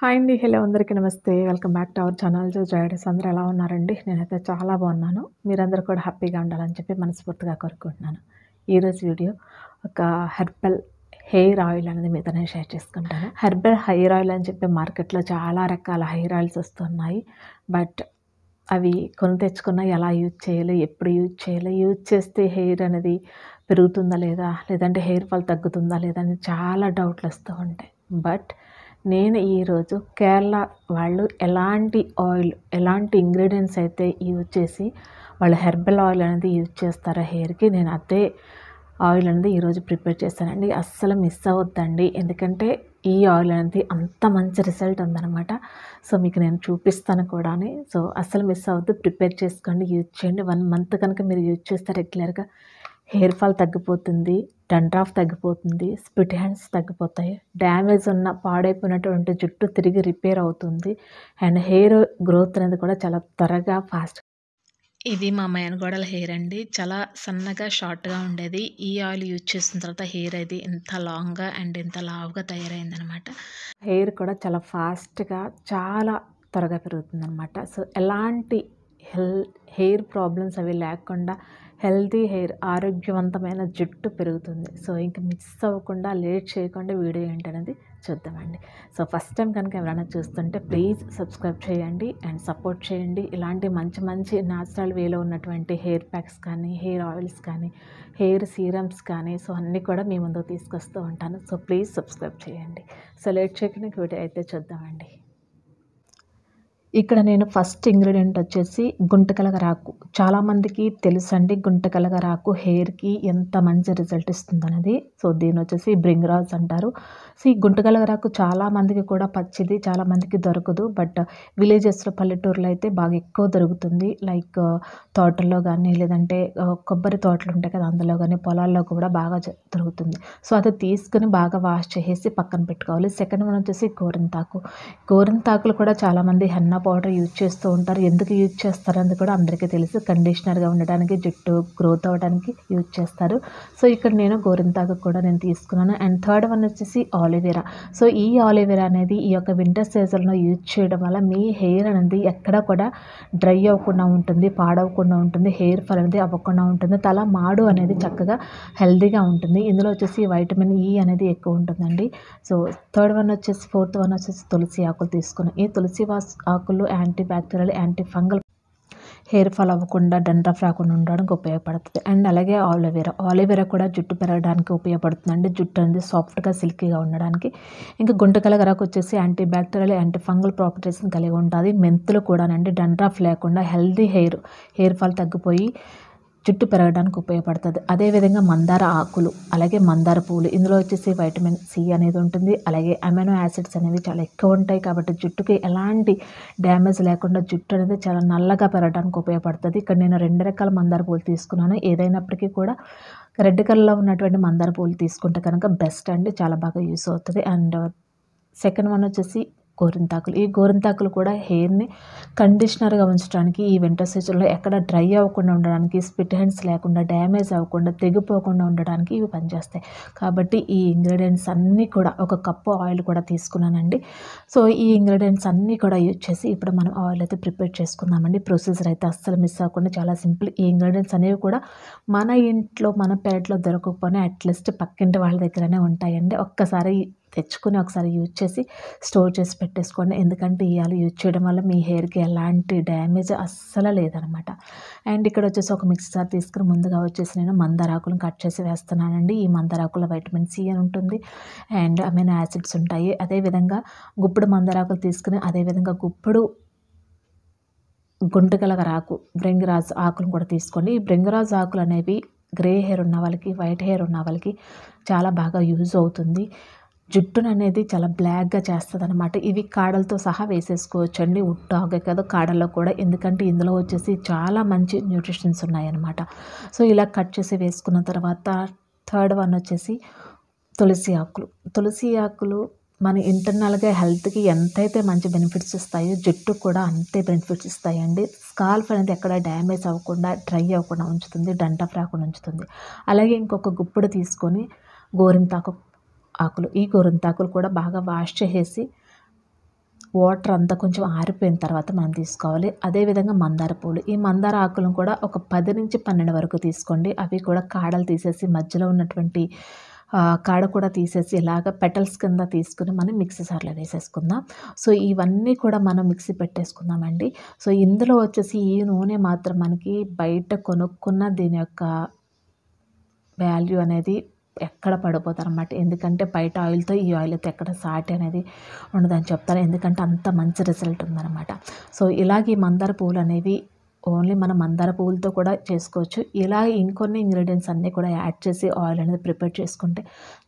hi అండి hello అందరికీ నమస్తే welcome back to our channel జాయడస్ అందరూ ఎలా ఉన్నారండి నేనైతే చాలా బాగున్నాను మీరందరూ కూడా హ్యాపీగా ఉండాలని చెప్పి మనస్ఫూర్తిగా కోరుకుంటున్నాను ఈరోజు వీడియో ఒక హెర్బల్ హెయిర్ ఆయిల్ అనేది మీతో నేను షేర్ చేసుకుంటాను హెర్బల్ హెయిర్ ఆయిల్ అని చెప్పి మార్కెట్లో చాలా రకాల హెయిర్ ఆయిల్స్ వస్తున్నాయి బట్ అవి కొని తెచ్చుకున్న ఎలా యూజ్ చేయాలి ఎప్పుడు యూజ్ చేయాలి యూజ్ చేస్తే హెయిర్ అనేది పెరుగుతుందా లేదా లేదంటే హెయిర్ ఫాల్ తగ్గుతుందా లేదా అని చాలా డౌట్లు వస్తూ ఉంటాయి బట్ నేను ఈరోజు కేరళ వాళ్ళు ఎలాంటి ఆయిల్ ఎలాంటి ఇంగ్రీడియంట్స్ అయితే యూజ్ చేసి వాళ్ళు హెర్బల్ ఆయిల్ అనేది యూజ్ చేస్తారా హెయిర్కి నేను అదే ఆయిల్ అనేది ఈరోజు ప్రిపేర్ చేస్తానండి అస్సలు మిస్ అవ్వద్దండి ఎందుకంటే ఈ ఆయిల్ అనేది అంత మంచి రిజల్ట్ ఉందనమాట సో మీకు నేను చూపిస్తాను కూడా సో అసలు మిస్ అవ్వద్దు ప్రిపేర్ చేసుకోండి యూజ్ చేయండి వన్ మంత్ కనుక మీరు యూజ్ చేస్తే రెగ్యులర్గా హెయిర్ ఫాల్ తగ్గిపోతుంది డండ్రాఫ్ తగ్గిపోతుంది స్పిట్ హ్యాండ్స్ తగ్గిపోతాయి డ్యామేజ్ ఉన్న పాడైపోయినటువంటి జుట్టు తిరిగి రిపేర్ అవుతుంది అండ్ హెయిర్ గ్రోత్ అనేది కూడా చాలా త్వరగా ఫాస్ట్ ఇది మా మేనగోడల హెయిర్ అండి చాలా సన్నగా షార్ట్గా ఉండేది ఈ ఆయిల్ యూజ్ చేసిన తర్వాత హెయిర్ అది ఇంత లాంగ్గా అండ్ ఇంత లావుగా తయారైందనమాట హెయిర్ కూడా చాలా ఫాస్ట్గా చాలా త్వరగా పెరుగుతుందనమాట సో ఎలాంటి హెల్ హెయిర్ ప్రాబ్లమ్స్ అవి లేకుండా హెల్తీ హెయిర్ ఆరోగ్యవంతమైన జుట్టు పెరుగుతుంది సో ఇంక మిస్ అవ్వకుండా లేట్ చేయకుండా వీడియో ఏంటనేది చూద్దామండి సో ఫస్ట్ టైం కనుక ఎవరైనా చూస్తుంటే ప్లీజ్ సబ్స్క్రైబ్ చేయండి అండ్ సపోర్ట్ చేయండి ఇలాంటి మంచి మంచి న్యాచురల్ వేలో ఉన్నటువంటి హెయిర్ ప్యాక్స్ కానీ హెయిర్ ఆయిల్స్ కానీ హెయిర్ సీరమ్స్ కానీ సో అన్నీ కూడా మీ ముందు తీసుకొస్తూ ఉంటాను సో ప్లీజ్ సబ్స్క్రైబ్ చేయండి సో లేట్ చేయకుండా వీడియో అయితే చూద్దామండి ఇక్కడ నేను ఫస్ట్ ఇంగ్రీడియంట్ వచ్చేసి గుంటకలగరాకు చాలామందికి తెలుసండి గుంటకలగరాకు హెయిర్కి ఎంత మంచి రిజల్ట్ ఇస్తుంది అనేది సో దీని వచ్చేసి బ్రింగ్రాజ్ అంటారు సో ఈ గుంటగలగరాకు మందికి కూడా పచ్చిది చాలామందికి దొరకదు బట్ విలేజెస్లో పల్లెటూరులో అయితే బాగా ఎక్కువ దొరుకుతుంది లైక్ తోటల్లో కానీ లేదంటే కొబ్బరి తోటలు ఉంటాయి కదా అందులో కానీ పొలాల్లో కూడా బాగా దొరుకుతుంది సో అది తీసుకుని బాగా వాష్ చేసేసి పక్కన పెట్టుకోవాలి సెకండ్ వన్ వచ్చేసి గోరింతాకు గోరింతాకులు కూడా చాలామంది హెన్నా పౌడర్ యూజ్ చేస్తూ ఉంటారు ఎందుకు యూజ్ చేస్తారని కూడా అందరికీ తెలుసు కండిషనర్గా ఉండడానికి జుట్టు గ్రోత్ అవ్వడానికి యూజ్ చేస్తారు సో ఇక్కడ నేను గోరింతాకు కూడా నేను తీసుకున్నాను అండ్ థర్డ్ వన్ వచ్చేసి ఆలివేరా సో ఈ ఆలివేరా అనేది ఈ యొక్క వింటర్ సీజన్లో యూజ్ చేయడం వల్ల మీ హెయిర్ అనేది ఎక్కడ కూడా డ్రై అవ్వకుండా ఉంటుంది పాడవకుండా ఉంటుంది హెయిర్ ఫాల్ అనేది అవ్వకుండా ఉంటుంది తల మాడు అనేది చక్కగా హెల్దీగా ఉంటుంది ఇందులో వచ్చేసి వైటమిన్ ఈ e అనేది ఎక్కువ ఉంటుందండి సో థర్డ్ వన్ వచ్చేసి ఫోర్త్ వన్ వచ్చేసి తులసి ఆకులు తీసుకున్నాం ఈ తులసి ఆకులు anti bacterial anti fungal hair fall అవ్వకుండా డండ్రఫ్ రాకుండా ఉండడానికి ఉపయోగపడుతుంది అండ్ అలాగే ఆలోవేరా ఆలోవేరా కూడా జుట్టు పెరగడానికి ఉపయోగపడుతుందండి జుట్టు అనేది సాఫ్ట్గా సిల్కీగా ఉండడానికి ఇంకా గుంటకలగరకు వచ్చేసి యాంటీ బ్యాక్టీరియల్ యాంటీ ఫంగల్ ప్రాపర్టీస్ని కలిగి ఉంటుంది మెంతులు కూడానండి డండ్రఫ్ లేకుండా హెల్దీ హెయిర్ హెయిర్ ఫాల్ తగ్గిపోయి జుట్టు పెరగడానికి ఉపయోగపడుతుంది అదేవిధంగా మందార ఆకులు అలాగే మందార పూలు ఇందులో వచ్చేసి వైటమిన్ సి అనేది ఉంటుంది అలాగే అమెనో యాసిడ్స్ అనేవి చాలా ఎక్కువ ఉంటాయి కాబట్టి జుట్టుకి ఎలాంటి డ్యామేజ్ లేకుండా జుట్టు అనేది చాలా నల్లగా పెరగడానికి ఉపయోగపడుతుంది ఇక్కడ నేను రెండు రకాల మందార పూలు తీసుకున్నాను ఏదైనప్పటికీ కూడా రెడ్ కలర్లో ఉన్నటువంటి మందార పూలు తీసుకుంటే కనుక బెస్ట్ అండి చాలా బాగా యూస్ అవుతుంది అండ్ సెకండ్ వన్ వచ్చేసి గోరింతాకులు ఈ గోరింతాకులు కూడా హెయిర్ని కండిషనర్గా ఉంచడానికి ఈ వింటర్ సీజన్లో ఎక్కడ డ్రై అవ్వకుండా ఉండడానికి స్పిట్ హ్యాండ్స్ లేకుండా డ్యామేజ్ అవ్వకుండా తెగిపోకుండా ఉండడానికి ఇవి పనిచేస్తాయి కాబట్టి ఈ ఇంగ్రీడియంట్స్ అన్నీ కూడా ఒక కప్పు ఆయిల్ కూడా తీసుకున్నానండి సో ఈ ఇంగ్రీడియంట్స్ అన్నీ కూడా యూజ్ చేసి ఇప్పుడు మనం ఆయిల్ అయితే ప్రిపేర్ చేసుకుందామండి ప్రొసీజర్ అయితే అస్సలు మిస్ అవ్వకుండా చాలా సింపుల్ ఈ ఇంగ్రీడియంట్స్ అనేవి కూడా మన ఇంట్లో మన పేట్లో దొరకకపోయినా అట్లీస్ట్ పక్కింటి వాళ్ళ దగ్గరనే ఉంటాయండి ఒక్కసారి తెచ్చుకుని ఒకసారి యూజ్ చేసి స్టోర్ చేసి పెట్టేసుకోండి ఎందుకంటే ఇవాళ యూజ్ చేయడం వల్ల మీ హెయిర్కి ఎలాంటి డ్యామేజ్ అస్సలు లేదనమాట అండ్ ఇక్కడ వచ్చేసి ఒక మిక్సర్ జార్ తీసుకుని ముందుగా వచ్చేసి నేను మందారాకులను కట్ చేసి వేస్తున్నానండి ఈ మందారాకుల వైటమిన్ సి అని ఉంటుంది అండ్ అమైనో యాసిడ్స్ ఉంటాయి అదేవిధంగా గుప్పుడు మందారాకులు తీసుకుని అదేవిధంగా గుప్పుడు గుంటగలగ రాకు బ్రింగరాజు ఆకులను కూడా తీసుకోండి ఈ బ్రింగరాజ్ ఆకులు అనేవి గ్రే హెయిర్ ఉన్న వాళ్ళకి వైట్ హెయిర్ ఉన్న వాళ్ళకి చాలా బాగా యూజ్ అవుతుంది జుట్టును అనేది చాలా బ్లాక్గా చేస్తుంది అనమాట ఇవి కాడలతో సహా వేసేసుకోవచ్చు అండి ఉట్టాగే కదా కాడల్లో కూడా ఎందుకంటే ఇందులో వచ్చేసి చాలా మంచి న్యూట్రిషన్స్ ఉన్నాయన్నమాట సో ఇలా కట్ చేసి వేసుకున్న తర్వాత థర్డ్ వన్ వచ్చేసి తులసి ఆకులు తులసి ఆకులు మన ఇంటర్నల్గా హెల్త్కి ఎంతైతే మంచి బెనిఫిట్స్ ఇస్తాయో జుట్టు కూడా అంతే బెనిఫిట్స్ ఇస్తాయండి స్కాల్ఫ్ అనేది ఎక్కడ డ్యామేజ్ అవ్వకుండా డ్రై అవ్వకుండా ఉంచుతుంది డంటఫ్ రాకుండా ఉంచుతుంది అలాగే ఇంకొక గుప్పుడు తీసుకొని గోరింతాకు ఆకులు ఈ గోరింతాకులు కూడా బాగా వాష్ చేసేసి వాటర్ అంతా కొంచెం ఆరిపోయిన తర్వాత మనం తీసుకోవాలి అదేవిధంగా మందార పూలు ఈ మందార ఆకులను కూడా ఒక పది నుంచి పన్నెండు వరకు తీసుకోండి అవి కూడా కాడలు తీసేసి మధ్యలో ఉన్నటువంటి కాడ కూడా తీసేసి ఇలాగ పెటల్స్ కింద తీసుకుని మనం మిక్సీ సార్లో వేసేసుకుందాం సో ఇవన్నీ కూడా మనం మిక్సీ పెట్టేసుకుందామండి సో ఇందులో వచ్చేసి ఈ నూనె మాత్రం మనకి బయట కొనుక్కున్న దీని యొక్క వాల్యూ అనేది ఎక్కడ పడిపోతారు అనమాట ఎందుకంటే బయట ఆయిల్తో ఈ ఆయిల్తో ఎక్కడ సాటి అనేది ఉండదని చెప్తారు ఎందుకంటే అంత మంచి రిజల్ట్ ఉందన్నమాట సో ఇలాగే మందార పువ్వులు అనేవి ఓన్లీ మనం మందార పువ్వులతో కూడా చేసుకోవచ్చు ఇలా ఇంకొన్ని ఇంగ్రీడియంట్స్ అన్నీ కూడా యాడ్ చేసి ఆయిల్ అనేది ప్రిపేర్ చేసుకుంటే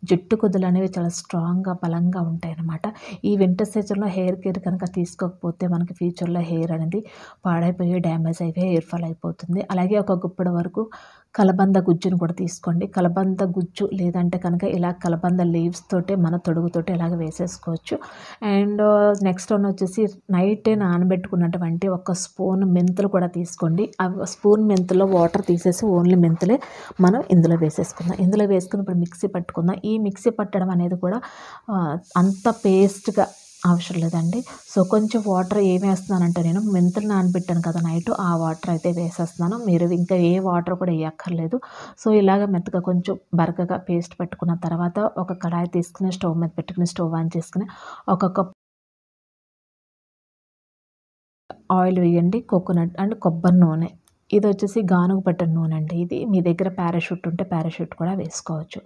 జుట్టు కుదులు అనేవి చాలా స్ట్రాంగ్గా బలంగా ఉంటాయి అన్నమాట ఈ వింటర్ సీజన్లో హెయిర్ కేర్ కనుక తీసుకోకపోతే మనకి ఫ్యూచర్లో హెయిర్ అనేది పాడైపోయి డ్యామేజ్ అయిపోయి హెయిర్ ఫాల్ అయిపోతుంది అలాగే ఒక గుప్పడి వరకు కలబంద గుజ్జును కూడా తీసుకోండి కలబంద గుజ్జు లేదంటే కనుక ఇలా కలబంద లీవ్స్ తోటే మన తొడుగుతోటి ఇలాగ వేసేసుకోవచ్చు అండ్ నెక్స్ట్ వన్ వచ్చేసి నైటే నానబెట్టుకున్నటువంటి ఒక స్పూన్ మెంతులు కూడా తీసుకోండి ఆ స్పూన్ మెంతులో వాటర్ తీసేసి ఓన్లీ మెంతులే మనం ఇందులో వేసేసుకుందాం ఇందులో వేసుకుని ఇప్పుడు మిక్సీ పట్టుకుందాం ఈ మిక్సీ పట్టడం అనేది కూడా అంత పేస్ట్గా అవసరం లేదండి సో కొంచెం వాటర్ ఏం వేస్తున్నానంటే నేను మెంతులు నానబెట్టాను కదా నైట్ ఆ వాటర్ అయితే వేసేస్తున్నాను మీరు ఇంకా ఏ వాటర్ కూడా వేయక్కర్లేదు సో ఇలాగ మెత్తగా కొంచెం బరకగా పేస్ట్ పెట్టుకున్న తర్వాత ఒక కడాయి తీసుకుని స్టవ్ మీద పెట్టుకుని స్టవ్ ఆన్ చేసుకుని ఒక కప్ ఆయిల్ వేయండి కోకోనట్ అండ్ కొబ్బరి నూనె ఇది వచ్చేసి గానుగు బటన్ నూనె అండి ఇది మీ దగ్గర పారాషూట్ ఉంటే పారాషూట్ కూడా వేసుకోవచ్చు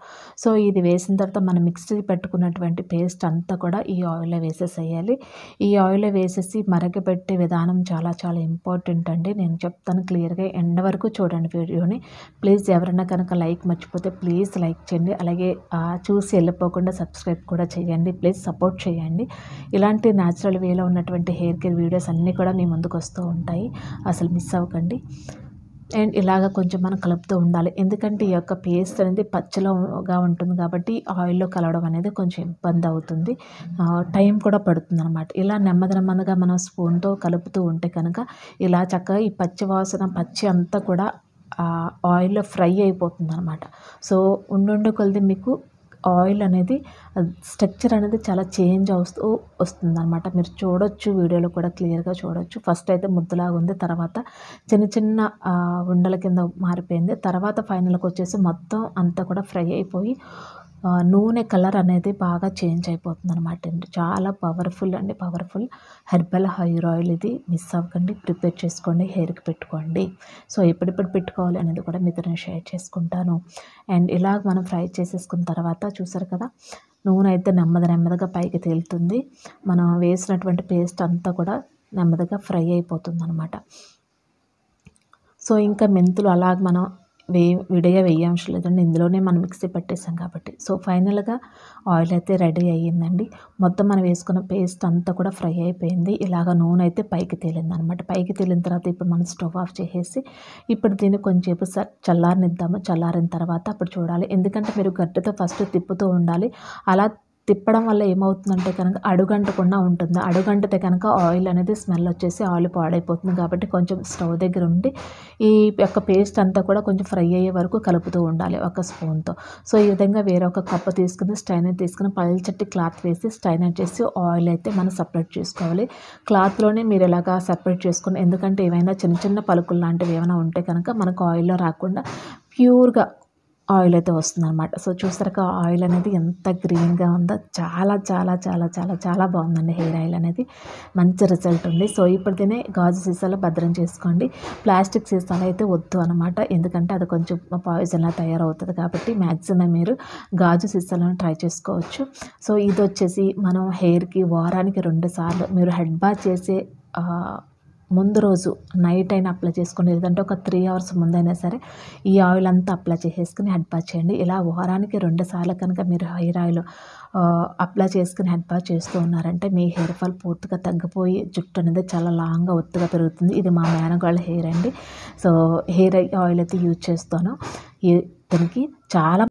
సో ఇది వేసిన తర్వాత మనం మిక్సీ పెట్టుకున్నటువంటి పేస్ట్ అంతా కూడా ఈ ఆయిల్లో వేసేసేయాలి ఈ ఆయిల్లో వేసేసి మరగబెట్టే విధానం చాలా చాలా ఇంపార్టెంట్ అండి నేను చెప్తాను క్లియర్గా ఎండ్ వరకు చూడండి వీడియోని ప్లీజ్ ఎవరైనా కనుక లైక్ మర్చిపోతే ప్లీజ్ లైక్ చేయండి అలాగే చూసి వెళ్ళిపోకుండా సబ్స్క్రైబ్ కూడా చేయండి ప్లీజ్ సపోర్ట్ చేయండి ఇలాంటి న్యాచురల్ వేలో ఉన్నటువంటి హెయిర్ కేర్ వీడియోస్ అన్నీ కూడా మీ ముందుకు వస్తూ ఉంటాయి అసలు మిస్ అవ్వకండి అండ్ ఇలాగ కొంచెం మనం కలుపుతూ ఉండాలి ఎందుకంటే ఈ యొక్క పేస్ట్ అనేది పచ్చలోగా ఉంటుంది కాబట్టి ఆయిల్లో కలవడం అనేది కొంచెం ఇబ్బంది అవుతుంది టైం కూడా పడుతుంది అనమాట ఇలా నెమ్మది నెమ్మదిగా మనం స్పూన్తో కలుపుతూ ఉంటే కనుక ఇలా చక్కగా ఈ పచ్చి వాసన పచ్చి అంతా కూడా ఆయిల్లో ఫ్రై అయిపోతుంది అనమాట సో ఉండు కొలది మీకు ఆయిల్ అనేది స్ట్రక్చర్ అనేది చాలా చేంజ్ అవుతూ వస్తుందన్నమాట మీరు చూడొచ్చు వీడియోలో కూడా క్లియర్గా చూడొచ్చు ఫస్ట్ అయితే ముద్దలాగా ఉంది తర్వాత చిన్న చిన్న ఉండల కింద మారిపోయింది తర్వాత ఫైనల్కి వచ్చేసి మొత్తం అంతా కూడా ఫ్రై అయిపోయి నూనె కలర్ అనేది బాగా చేంజ్ అయిపోతుంది అనమాట అండి చాలా పవర్ఫుల్ అండి పవర్ఫుల్ హెర్బల్ హెయిర్ ఆయిల్ ఇది మిస్ అవ్వకండి ప్రిపేర్ చేసుకోండి హెయిర్కి పెట్టుకోండి సో ఎప్పుడెప్పుడు పెట్టుకోవాలి అనేది కూడా మీతో నేను షేర్ చేసుకుంటాను అండ్ ఇలా మనం ఫ్రై చేసేసుకున్న తర్వాత చూసారు కదా నూనె అయితే నెమ్మది నెమ్మదిగా పైకి తేలుతుంది మనం వేసినటువంటి పేస్ట్ అంతా కూడా నెమ్మదిగా ఫ్రై అయిపోతుంది అనమాట సో ఇంకా మెంతులు అలాగ మనం వే విడిగా అంశం లేదండి ఇందులోనే మనం మిక్సీ పెట్టేసాం కాబట్టి సో ఫైనల్గా ఆయిల్ అయితే రెడీ అయ్యిందండి మొత్తం మనం వేసుకున్న పేస్ట్ అంతా కూడా ఫ్రై అయిపోయింది ఇలాగ నూనె అయితే పైకి తేలింది అనమాట పైకి తేలిన తర్వాత ఇప్పుడు మనం స్టవ్ ఆఫ్ చేసేసి ఇప్పుడు దీన్ని కొంచెంసేపు చల్లారనిద్దాము చల్లారిన తర్వాత అప్పుడు చూడాలి ఎందుకంటే మీరు గడ్డతో ఫస్ట్ తిప్పుతూ ఉండాలి అలా తిప్పడం వల్ల ఏమవుతుందంటే కనుక అడుగంటకుండా ఉంటుంది అడుగంటితే కనుక ఆయిల్ అనేది స్మెల్ వచ్చేసి ఆయిల్ పాడైపోతుంది కాబట్టి కొంచెం స్టవ్ దగ్గర ఉండి ఈ యొక్క పేస్ట్ అంతా కూడా కొంచెం ఫ్రై అయ్యే వరకు కలుపుతూ ఉండాలి ఒక స్పూన్తో సో ఈ విధంగా వేరొక కప్పు తీసుకుని స్టైనర్ తీసుకుని పల్లచట్టి క్లాత్ వేసి స్టైనర్ చేసి ఆయిల్ అయితే మనం సపరేట్ చేసుకోవాలి క్లాత్లోనే మీరు ఎలాగా సపరేట్ చేసుకుని ఎందుకంటే ఏమైనా చిన్న చిన్న పలుకులు లాంటివి ఏమైనా ఉంటే కనుక మనకు ఆయిల్లో రాకుండా ప్యూర్గా ఆయిల్ అయితే వస్తుందన్నమాట సో చూసారుగా ఆయిల్ అనేది ఎంత గ్రీన్గా ఉందో చాలా చాలా చాలా చాలా చాలా బాగుందండి హెయిర్ ఆయిల్ అనేది మంచి రిజల్ట్ ఉంది సో తినే గాజు సీసాలో భద్రం చేసుకోండి ప్లాస్టిక్ సీసాలు అయితే వద్దు అనమాట ఎందుకంటే అది కొంచెం పాయిజన్లా తయారవుతుంది కాబట్టి మ్యాక్సిమం మీరు గాజు సీసాలను ట్రై చేసుకోవచ్చు సో ఇది వచ్చేసి మనం హెయిర్కి వారానికి రెండు సార్లు మీరు హెడ్ బాత్ చేసే ముందు రోజు నైట్ అయినా అప్లై చేసుకోండి లేదంటే ఒక త్రీ అవర్స్ ముందైనా సరే ఈ ఆయిల్ అంతా అప్లై చేసేసుకుని హెడ్ బాత్ చేయండి ఇలా వారానికి రెండు సార్లు కనుక మీరు హెయిర్ ఆయిల్ అప్లై చేసుకుని హెడ్ బాత్ చేస్తూ ఉన్నారంటే మీ హెయిర్ ఫాల్ పూర్తిగా తగ్గిపోయి జుట్టు అనేది చాలా లాంగ్గా ఒత్తుగా పెరుగుతుంది ఇది మా మేనగాళ్ళ హెయిర్ అండి సో హెయిర్ ఆయిల్ అయితే యూజ్ చేస్తాను దానికి చాలా